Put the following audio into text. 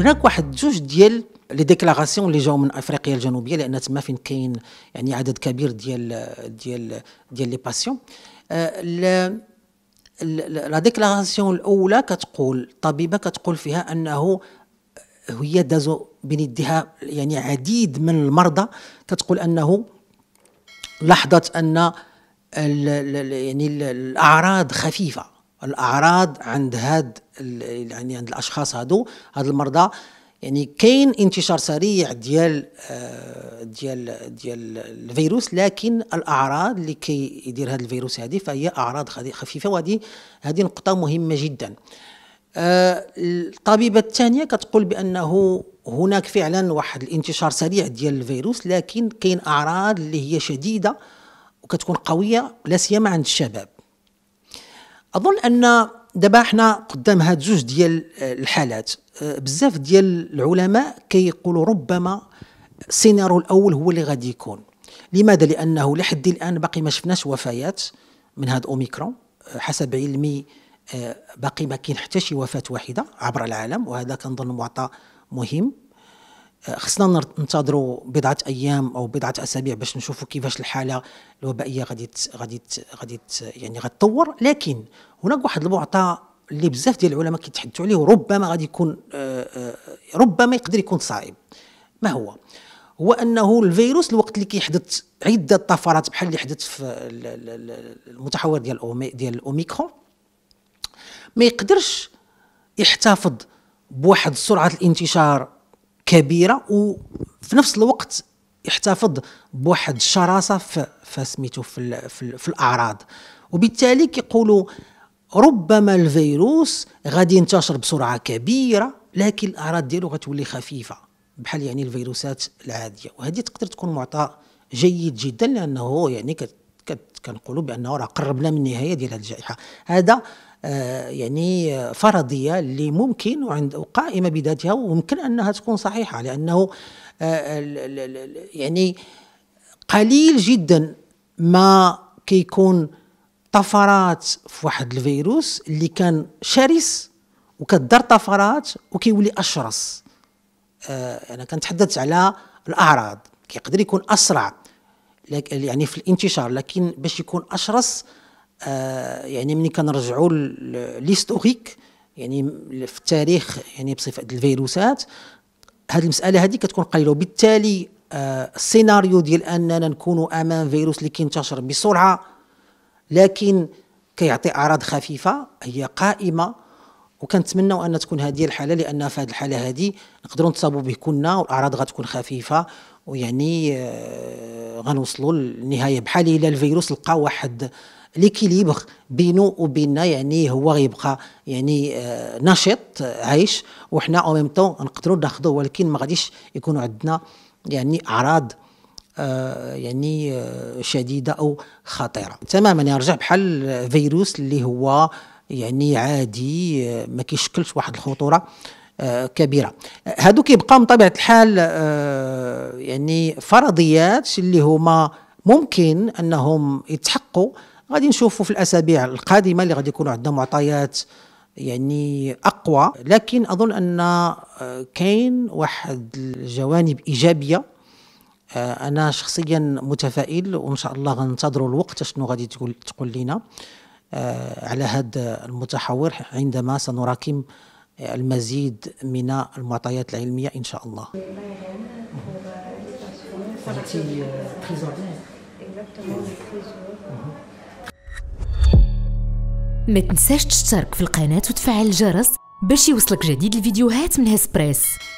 هناك واحد جوج ديال لي ديكلاراسيون اللي جاو من افريقيا الجنوبيه لان تما فين كاين يعني عدد كبير ديال ديال ديال لي باسيون آه، لا ديكلاراسيون الاولى كتقول الطبيبه كتقول فيها انه هي دازو بين يديها يعني عديد من المرضى كتقول انه لحظه ان يعني الاعراض خفيفه الاعراض عند هاد يعني عند الاشخاص هادو هاد المرضى يعني كاين انتشار سريع ديال آه، ديال ديال الفيروس لكن الاعراض اللي كيدير كي هذا الفيروس هذه فهي اعراض خفيفه وهذه هذه نقطه مهمه جدا آه، الطبيبه الثانيه كتقول بانه هناك فعلا واحد الانتشار سريع ديال الفيروس لكن كاين اعراض اللي هي شديده وكتكون قويه لا سيما عند الشباب اظن ان دابا حنا قدام هاد جوج ديال الحالات آه، بزاف ديال العلماء كيقولوا ربما السيناريو الاول هو اللي غادي يكون لماذا لانه لحد الان باقي ما شفناش وفيات من هاد اوميكرون آه، حسب علمي آه، باقي ما كاين حتى شي وفاه واحده عبر العالم وهذا كنظن معطى مهم خصنا ننتظروا بضعه ايام او بضعه اسابيع باش نشوفوا كيفاش الحاله الوبائيه غادي غادي غادي يعني غتطور لكن هناك واحد المعطى اللي بزاف ديال العلماء كيتحدثوا عليه وربما غادي يكون آه، آه، ربما يقدر يكون صعيب ما هو هو انه الفيروس الوقت اللي كيحدث عده طفرات بحال اللي حدث في المتحور ديال ديال الاوميكرون ما يقدرش يحتفظ بواحد سرعه الانتشار كبيره وفي نفس الوقت يحتفظ بواحد الشراسه في سميتو في, في, في الاعراض وبالتالي كيقولوا ربما الفيروس غادي ينتشر بسرعه كبيره لكن الاعراض ديالو غتولي خفيفه بحال يعني الفيروسات العاديه وهذه تقدر تكون معطى جيد جدا لانه يعني كنقولوا بانه راه قربنا من النهايه ديال هذه الجائحه هذا آه، يعني فرضيه اللي ممكن وعند قائمه بذاتها وممكن انها تكون صحيحه لانه آه، يعني قليل جدا ما كيكون طفرات في واحد الفيروس اللي كان شرس وكدار طفرات وكيولي اشرس آه، انا كنتحدث على الاعراض كيقدر يكون اسرع يعني في الانتشار لكن باش يكون اشرس آه يعني ملي كنرجعوا ليستوريك يعني في التاريخ يعني بصفه الفيروسات هذه المساله هذه كتكون قليله وبالتالي آه السيناريو ديال اننا نكونوا امام فيروس اللي كينتشر بسرعه لكن كيعطي اعراض خفيفه هي قائمه وكنتمناو ان تكون هذه الحاله لان في هذه الحاله هذه نقدروا نتصابوا به كلنا والاعراض غتكون خفيفه ويعني آه، غنوصلوا للنهايه بحال الى الفيروس لقى واحد ليكيليبر بينه وبيننا يعني هو غيبقى يعني آه، نشط عايش وحنا او ميم طون نقدروا ناخذوه ولكن ما غاديش يكونوا عندنا يعني اعراض آه، يعني شديده او خطيره تماما يرجع يعني بحال فيروس اللي هو يعني عادي ما كيشكلش واحد الخطوره آه، كبيره هادو كيبقاو من طبيعه الحال آه، يعني فرضيات اللي هما ممكن انهم يتحققوا غادي نشوفوا في الاسابيع القادمه اللي غادي يكونوا عندنا معطيات يعني اقوى لكن اظن ان آه، كاين واحد الجوانب ايجابيه انا شخصيا متفائل وان شاء الله غنتظروا الوقت شنو غادي تقول تقول لنا آه، على هذا المتحور عندما سنراكم المزيد من المعطيات العلمية إن شاء الله euh, ما تنساش تشترك في القناة وتفعل الجرس باش يوصلك جديد الفيديوهات من هسبريس